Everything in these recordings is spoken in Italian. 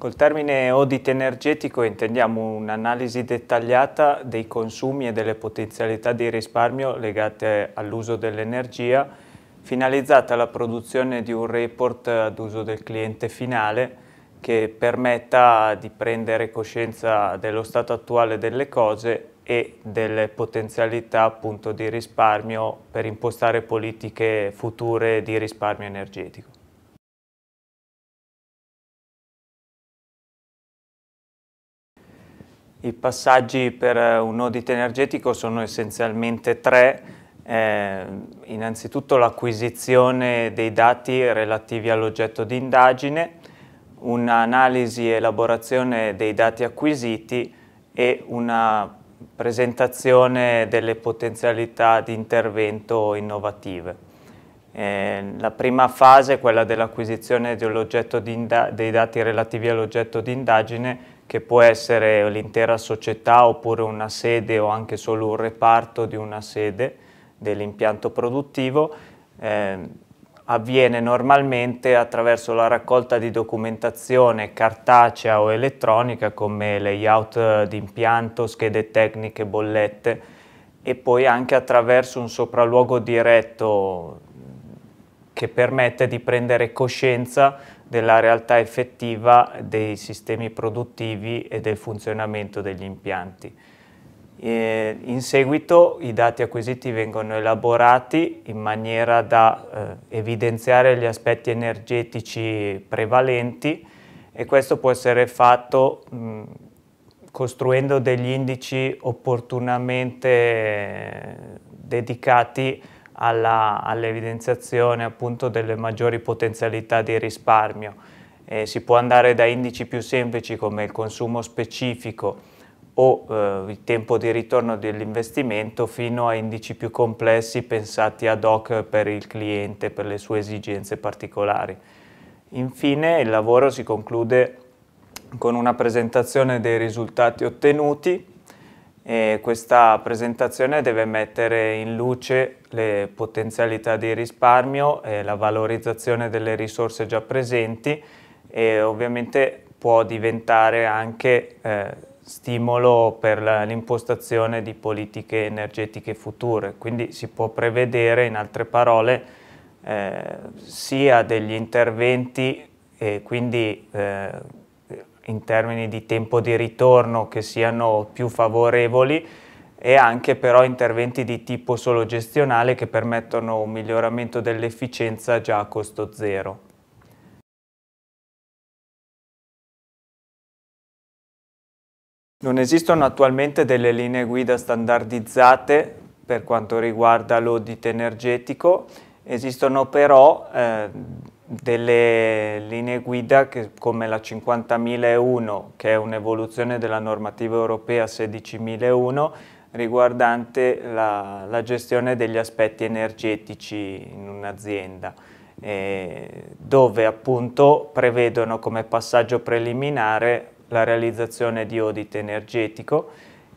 Col termine audit energetico intendiamo un'analisi dettagliata dei consumi e delle potenzialità di risparmio legate all'uso dell'energia, finalizzata alla produzione di un report ad uso del cliente finale che permetta di prendere coscienza dello stato attuale delle cose e delle potenzialità appunto di risparmio per impostare politiche future di risparmio energetico. I passaggi per eh, un audit energetico sono essenzialmente tre. Eh, innanzitutto l'acquisizione dei dati relativi all'oggetto di indagine, un'analisi e elaborazione dei dati acquisiti e una presentazione delle potenzialità di intervento innovative. Eh, la prima fase, quella dell'acquisizione dei dati relativi all'oggetto di indagine, che può essere l'intera società oppure una sede o anche solo un reparto di una sede dell'impianto produttivo, eh, avviene normalmente attraverso la raccolta di documentazione cartacea o elettronica come layout di impianto, schede tecniche, bollette e poi anche attraverso un sopralluogo diretto che permette di prendere coscienza della realtà effettiva dei sistemi produttivi e del funzionamento degli impianti. E in seguito i dati acquisiti vengono elaborati in maniera da eh, evidenziare gli aspetti energetici prevalenti e questo può essere fatto mh, costruendo degli indici opportunamente dedicati all'evidenziazione appunto delle maggiori potenzialità di risparmio. Eh, si può andare da indici più semplici come il consumo specifico o eh, il tempo di ritorno dell'investimento fino a indici più complessi pensati ad hoc per il cliente, per le sue esigenze particolari. Infine il lavoro si conclude con una presentazione dei risultati ottenuti e questa presentazione deve mettere in luce le potenzialità di risparmio e la valorizzazione delle risorse già presenti e ovviamente può diventare anche eh, stimolo per l'impostazione di politiche energetiche future, quindi si può prevedere in altre parole eh, sia degli interventi e quindi eh, in termini di tempo di ritorno che siano più favorevoli e anche però interventi di tipo solo gestionale che permettono un miglioramento dell'efficienza già a costo zero. Non esistono attualmente delle linee guida standardizzate per quanto riguarda l'audit energetico, esistono però eh, delle linee guida che, come la 50001 che è un'evoluzione della normativa europea 16001 riguardante la, la gestione degli aspetti energetici in un'azienda eh, dove appunto prevedono come passaggio preliminare la realizzazione di audit energetico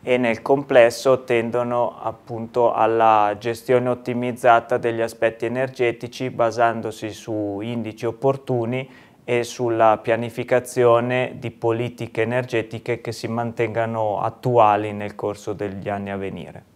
e nel complesso tendono appunto alla gestione ottimizzata degli aspetti energetici basandosi su indici opportuni e sulla pianificazione di politiche energetiche che si mantengano attuali nel corso degli anni a venire.